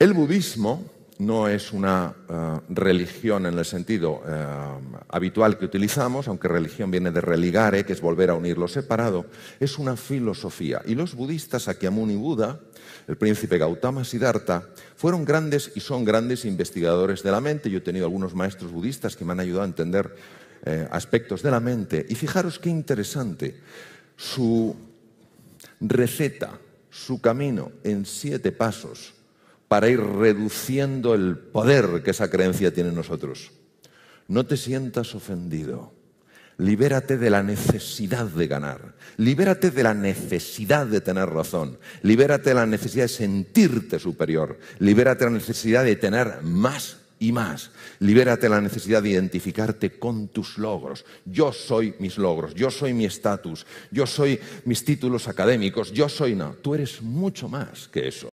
El budismo no es una eh, religión en el sentido eh, habitual que utilizamos, aunque religión viene de religare, que es volver a unir lo separado, es una filosofía. Y los budistas, Akiamuni Buda, el príncipe Gautama Siddhartha, fueron grandes y son grandes investigadores de la mente. Yo he tenido algunos maestros budistas que me han ayudado a entender eh, aspectos de la mente. Y fijaros qué interesante, su receta, su camino en siete pasos, para ir reduciendo el poder que esa creencia tiene en nosotros. No te sientas ofendido. Libérate de la necesidad de ganar. Libérate de la necesidad de tener razón. Libérate de la necesidad de sentirte superior. Libérate de la necesidad de tener más y más. Libérate de la necesidad de identificarte con tus logros. Yo soy mis logros. Yo soy mi estatus. Yo soy mis títulos académicos. Yo soy no. Tú eres mucho más que eso.